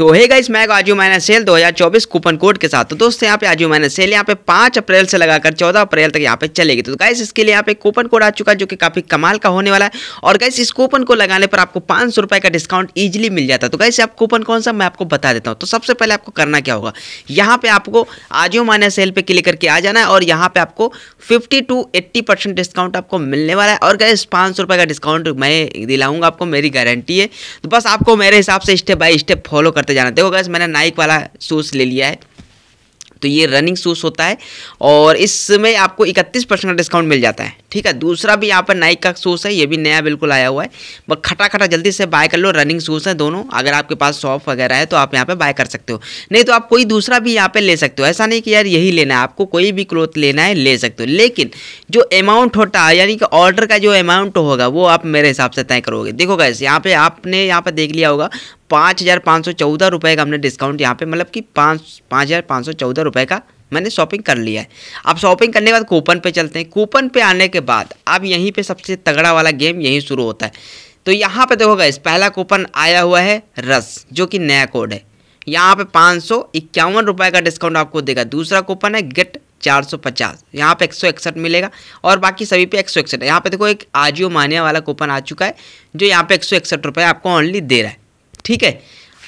तो है गाइस मैं आजू माइनस सेल 2024 कूपन कोड के साथ तो दोस्तों यहाँ पे आजू माइनस सेल यहाँ पे पाँच अप्रैल से लगाकर चौदह अप्रैल तक यहाँ पे चलेगी तो गाइस इसके लिए यहाँ पे कूपन कोड आ चुका है जो कि काफी कमाल का होने वाला है और गाइस इस कूपन को लगाने पर आपको पाँच सौ का डिस्काउंट ईजिली मिल जाता है तो गाइस आप कूपन कौन सा मैं आपको बता देता हूँ तो सबसे पहले आपको करना क्या होगा यहाँ पे आपको आजू माइनस सेल पे क्लिक करके आ जाना है और यहाँ पे आपको fifty two eighty percent discount आपको मिलने वाला है और गाइस पाँच सौ का डिस्काउंट मैं दिलाऊंगा आपको मेरी गारंटी है तो बस आपको मेरे हिसाब से स्टेप बाय स्टेप फॉलो करते करते तो जाना देखो गैस मैंने नाइक वाला शूज़ ले लिया है तो ये रनिंग शूज़ होता है और इसमें आपको इकतीस परसेंट का डिस्काउंट मिल जाता है ठीक है दूसरा भी यहाँ पर नाइक का शूज़ है ये भी नया बिल्कुल आया हुआ है बस खटा जल्दी से बाय कर लो रनिंग शूज़ है दोनों अगर आपके पास शॉप वगैरह है तो आप यहाँ पर बाय कर सकते हो नहीं तो आप कोई दूसरा भी यहाँ पर ले सकते हो ऐसा नहीं कि यार यही लेना है आपको कोई भी क्लोथ लेना है ले सकते हो लेकिन जो अमाउंट होता है यानी कि ऑर्डर का जो अमाउंट होगा वो आप मेरे हिसाब से तय करोगे देखो गैस यहाँ पे आपने यहाँ पर देख लिया होगा पाँच हज़ार पाँच सौ चौदह रुपये का हमने डिस्काउंट यहाँ पे मतलब कि पाँच पाँच हज़ार पाँच सौ चौदह रुपये का मैंने शॉपिंग कर लिया है अब शॉपिंग करने के बाद कूपन पे चलते हैं कूपन पे आने के बाद अब यहीं पे सबसे तगड़ा वाला गेम यहीं शुरू होता है तो यहाँ पे देखो गैस पहला कूपन आया हुआ है रस जो कि नया कोड है यहाँ पे पाँच सौ इक्यावन रुपये का डिस्काउंट आपको देगा दूसरा कूपन है गेट चार सौ पचास यहाँ पे एक सौ इकसठ मिलेगा और बाकी सभी पे एक सौ इकसठ यहाँ पे देखो एक आजियो मानिया वाला कूपन आ चुका है जो यहाँ पे एक सौ इकसठ रुपये आपको ऑनली दे रहा है ठीक है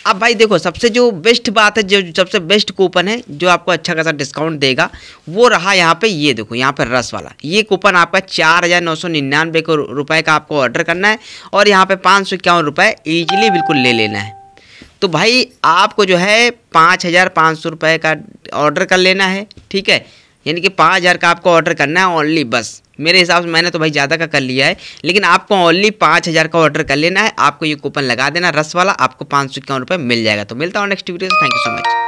अब भाई देखो सबसे जो बेस्ट बात है जो सबसे बेस्ट कूपन है जो आपको अच्छा खासा डिस्काउंट देगा वो रहा यहाँ पे ये देखो यहाँ पे रस वाला ये कूपन आपका चार हज़ार नौ सौ निन्यानवे को रुपये का आपको ऑर्डर करना है और यहाँ पे पाँच सौ इक्यावन रुपये ईजिली बिल्कुल ले लेना है तो भाई आपको जो है पाँच हज़ार पाँच सौ रुपये का ऑर्डर कर लेना है ठीक है यानी कि पाँच हज़ार का आपको ऑर्डर करना है ओनली बस मेरे हिसाब से मैंने तो भाई ज़्यादा का कर लिया है लेकिन आपको ओनली पाँच हज़ार का ऑर्डर कर लेना है आपको ये कूपन लगा देना रस वाला आपको पाँच सौ इक्यावन रुपये मिल जाएगा तो मिलता हूँ next video thank you so much